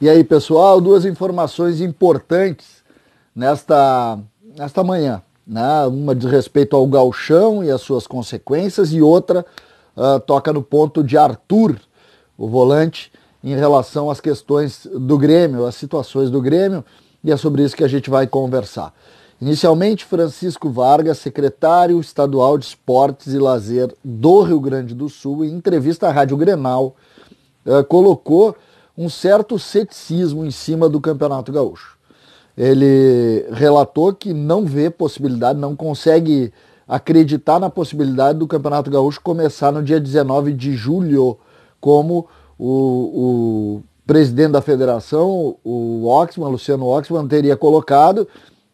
E aí, pessoal, duas informações importantes nesta, nesta manhã. Né? Uma diz respeito ao galchão e as suas consequências, e outra uh, toca no ponto de Arthur, o volante, em relação às questões do Grêmio, às situações do Grêmio, e é sobre isso que a gente vai conversar. Inicialmente, Francisco Vargas, secretário estadual de Esportes e Lazer do Rio Grande do Sul, em entrevista à Rádio Grenal, uh, colocou um certo ceticismo em cima do Campeonato Gaúcho. Ele relatou que não vê possibilidade, não consegue acreditar na possibilidade do Campeonato Gaúcho começar no dia 19 de julho, como o, o presidente da federação, o Oxman, Luciano Oxman, teria colocado,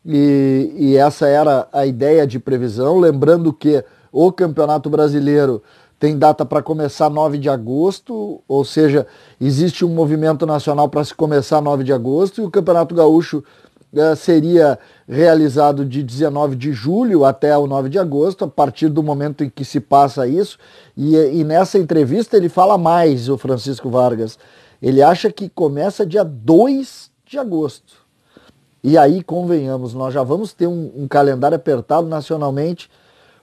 e, e essa era a ideia de previsão. Lembrando que o Campeonato Brasileiro tem data para começar 9 de agosto, ou seja, existe um movimento nacional para se começar 9 de agosto, e o Campeonato Gaúcho eh, seria realizado de 19 de julho até o 9 de agosto, a partir do momento em que se passa isso, e, e nessa entrevista ele fala mais, o Francisco Vargas. Ele acha que começa dia 2 de agosto. E aí, convenhamos, nós já vamos ter um, um calendário apertado nacionalmente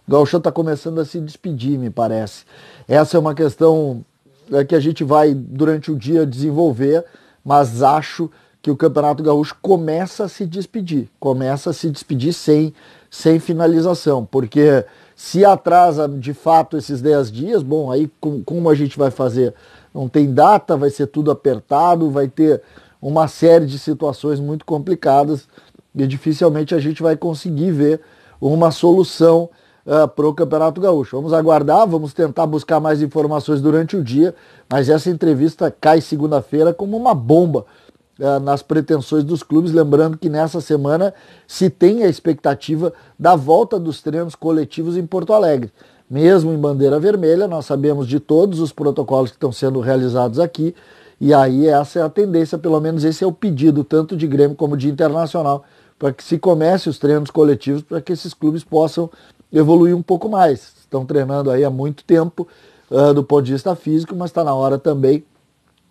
o Gauchão está começando a se despedir, me parece. Essa é uma questão é, que a gente vai, durante o dia, desenvolver, mas acho que o Campeonato Gaúcho começa a se despedir, começa a se despedir sem, sem finalização, porque se atrasa de fato esses 10 dias, bom, aí com, como a gente vai fazer? Não tem data, vai ser tudo apertado, vai ter uma série de situações muito complicadas e dificilmente a gente vai conseguir ver uma solução uh, ah, para o Campeonato Gaúcho. Vamos aguardar, vamos tentar buscar mais informações durante o dia, mas essa entrevista cai segunda-feira como uma bomba uh, nas pretensões dos clubes. Lembrando que nessa semana se tem a expectativa da volta dos treinos coletivos em Porto Alegre. Mesmo em bandeira vermelha, nós sabemos de todos os protocolos que estão sendo realizados aqui. E aí essa é a tendência, pelo menos esse é o pedido, tanto de Grêmio como de Internacional, para que se comece os treinos coletivos, para que esses clubes possam evoluir um pouco mais. Estão treinando aí há muito tempo uh, do ponto de vista físico, mas está na hora também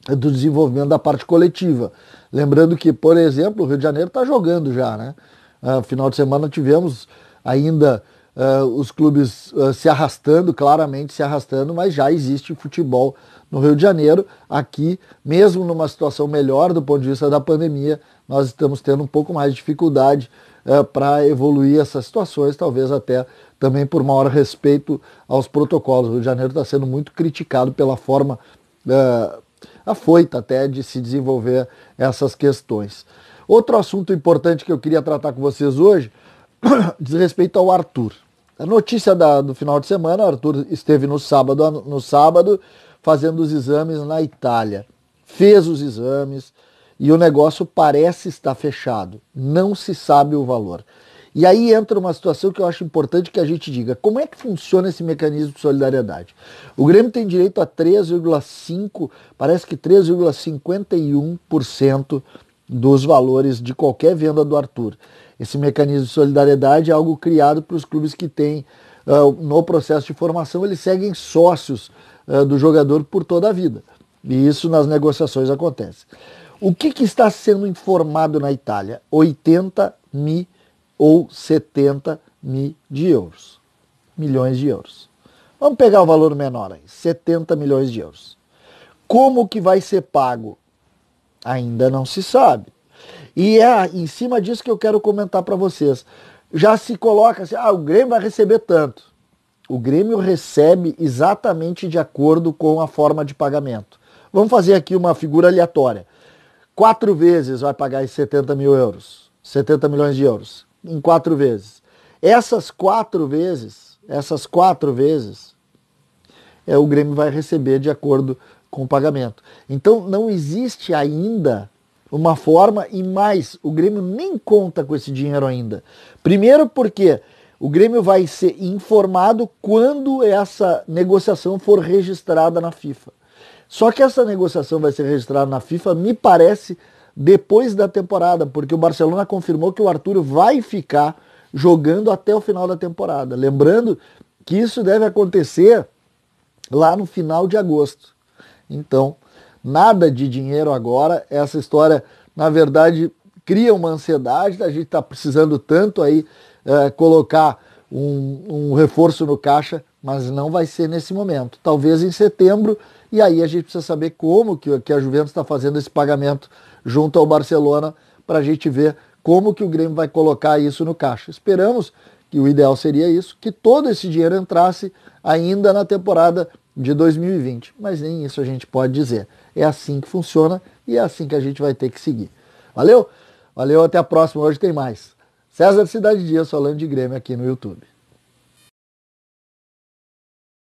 do desenvolvimento da parte coletiva. Lembrando que, por exemplo, o Rio de Janeiro está jogando já, né? Uh, final de semana tivemos ainda uh, os clubes uh, se arrastando, claramente se arrastando, mas já existe futebol no Rio de Janeiro. Aqui, mesmo numa situação melhor do ponto de vista da pandemia, nós estamos tendo um pouco mais de dificuldade é, eh, para evoluir essas situações, talvez até também por maior respeito aos protocolos. O Rio de Janeiro está sendo muito criticado pela forma é, afoita até de se desenvolver essas questões. Outro assunto importante que eu queria tratar com vocês hoje diz respeito ao Arthur. A notícia da, do final de semana, o Arthur esteve no sábado, no sábado fazendo os exames na Itália. Fez os exames, e o negócio parece estar fechado, não se sabe o valor. E aí entra uma situação que eu acho importante que a gente diga: como é que funciona esse mecanismo de solidariedade? O Grêmio tem direito a 3,5%, parece que 3,51% dos valores de qualquer venda do Arthur. Esse mecanismo de solidariedade é algo criado para os clubes que têm, uh, no processo de formação, eles seguem sócios uh, do jogador por toda a vida. E isso nas negociações acontece. O que, que está sendo informado na Itália? 80 mil ou 70 mil de euros. Milhões de euros. Vamos pegar o valor menor aí, 70 milhões de euros. Como que vai ser pago? Ainda não se sabe. E é em cima disso que eu quero comentar para vocês. Já se coloca assim, ah, o Grêmio vai receber tanto. O Grêmio recebe exatamente de acordo com a forma de pagamento. Vamos fazer aqui uma figura aleatória quatro vezes vai pagar esses 70 mil euros, 70 milhões de euros, em quatro vezes. Essas quatro vezes, essas quatro vezes, é, o Grêmio vai receber de acordo com o pagamento. Então não existe ainda uma forma e mais, o Grêmio nem conta com esse dinheiro ainda. Primeiro porque o Grêmio vai ser informado quando essa negociação for registrada na FIFA. Só que essa negociação vai ser registrada na FIFA, me parece, depois da temporada, porque o Barcelona confirmou que o Arturo vai ficar jogando até o final da temporada. Lembrando que isso deve acontecer lá no final de agosto. Então, nada de dinheiro agora. Essa história, na verdade, cria uma ansiedade. A gente está precisando tanto aí é, colocar um, um reforço no caixa mas não vai ser nesse momento. Talvez em setembro, e aí a gente precisa saber como que, que a Juventus está fazendo esse pagamento junto ao Barcelona para a gente ver como que o Grêmio vai colocar isso no caixa. Esperamos que o ideal seria isso, que todo esse dinheiro entrasse ainda na temporada de 2020, mas nem isso a gente pode dizer. É assim que funciona e é assim que a gente vai ter que seguir. Valeu? Valeu, até a próxima, hoje tem mais. César Cidade Dias falando de Grêmio aqui no YouTube.